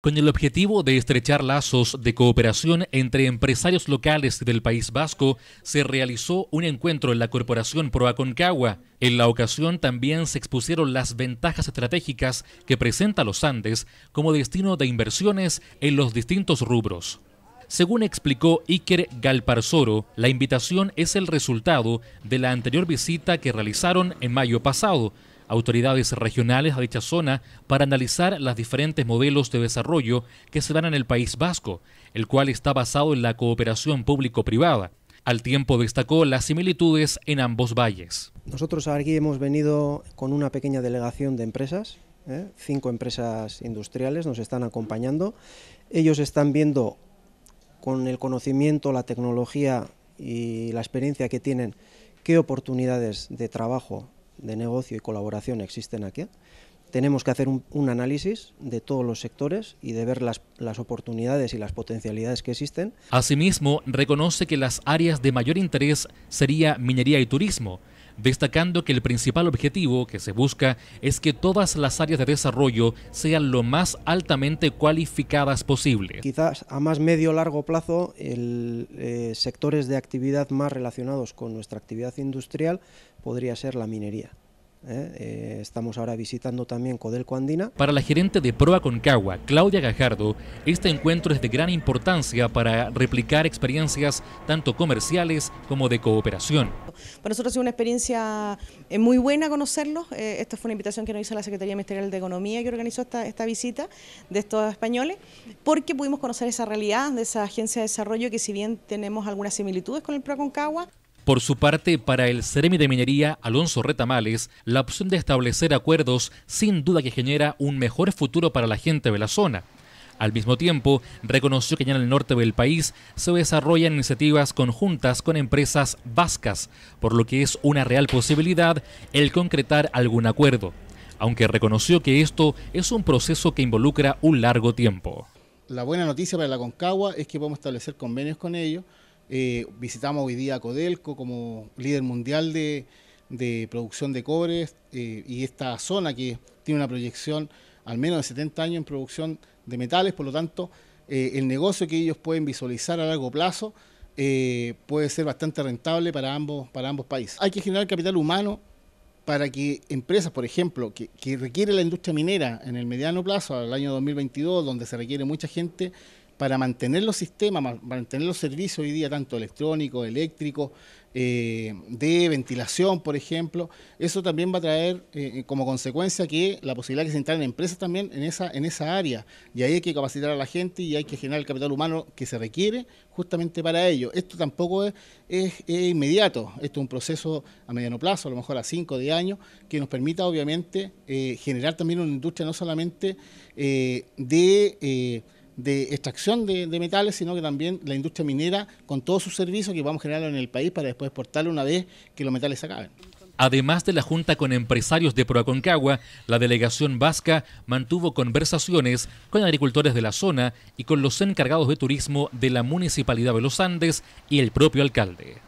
Con el objetivo de estrechar lazos de cooperación entre empresarios locales del País Vasco, se realizó un encuentro en la Corporación Proaconcagua. En la ocasión también se expusieron las ventajas estratégicas que presenta los Andes como destino de inversiones en los distintos rubros. Según explicó Iker Galparsoro, la invitación es el resultado de la anterior visita que realizaron en mayo pasado, autoridades regionales a dicha zona para analizar los diferentes modelos de desarrollo que se dan en el País Vasco, el cual está basado en la cooperación público-privada. Al tiempo destacó las similitudes en ambos valles. Nosotros aquí hemos venido con una pequeña delegación de empresas, ¿eh? cinco empresas industriales nos están acompañando. Ellos están viendo con el conocimiento, la tecnología y la experiencia que tienen, qué oportunidades de trabajo de negocio y colaboración existen aquí. Tenemos que hacer un, análisis de todos los sectores y de ver las, las oportunidades y las potencialidades que existen. Asimismo, reconoce que las áreas de mayor interés sería minería y turismo, destacando que el principal objetivo que se busca es que todas las áreas de desarrollo sean lo más altamente cualificadas posible. Quizás a más medio largo plazo, el, eh, sectores de actividad más relacionados con nuestra actividad industrial podría ser la minería. ¿eh? Eh, estamos ahora visitando también Codelco Andina. Para la gerente de Proa Concagua, Claudia Gajardo, este encuentro es de gran importancia para replicar experiencias tanto comerciales como de cooperación. Para nosotros ha sido una experiencia eh, muy buena conocerlos. esta fue una invitación que nos hizo la Secretaría Ministerial de Economía que organizó esta, esta visita de estos españoles, porque pudimos conocer esa realidad de esa agencia de desarrollo que si bien tenemos algunas similitudes con el Proa Concagua, por su parte, para el seremi de Minería, Alonso Retamales, la opción de establecer acuerdos sin duda que genera un mejor futuro para la gente de la zona. Al mismo tiempo, reconoció que ya en el norte del país se desarrollan iniciativas conjuntas con empresas vascas, por lo que es una real posibilidad el concretar algún acuerdo, aunque reconoció que esto es un proceso que involucra un largo tiempo. La buena noticia para la Concagua es que podemos establecer convenios con ellos, eh, visitamos hoy día a Codelco como líder mundial de, producción de cobres eh, y esta zona que tiene una proyección al menos de 70 años en producción de metales, por lo tanto, eh, el negocio que ellos pueden visualizar a largo plazo puede ser bastante rentable para ambos, para ambos países. Hay que generar capital humano para que empresas, por ejemplo, que, que requiere la industria minera en el mediano plazo, al año 2022, donde se requiere mucha gente, para mantener los sistemas, mantener los servicios hoy día, tanto electrónicos, eléctricos, eh, de ventilación, por ejemplo, eso también va a traer eh, eh, como consecuencia que la posibilidad de que se entren empresas también en esa, en esa área. Y ahí hay que capacitar a la gente y hay que generar el capital humano que se requiere justamente para ello. Esto tampoco es, inmediato, esto es un proceso a mediano plazo, a lo mejor a cinco o diez años, que nos permita obviamente generar también una industria no solamente de de extracción de, metales, sino que también la industria minera con todos sus servicios que vamos a generar en el país para después exportarlo una vez que los metales se acaben. Además de la junta con empresarios de Proaconcagua, la delegación vasca mantuvo conversaciones con agricultores de la zona y con los encargados de turismo de la Municipalidad de los Andes y el propio alcalde.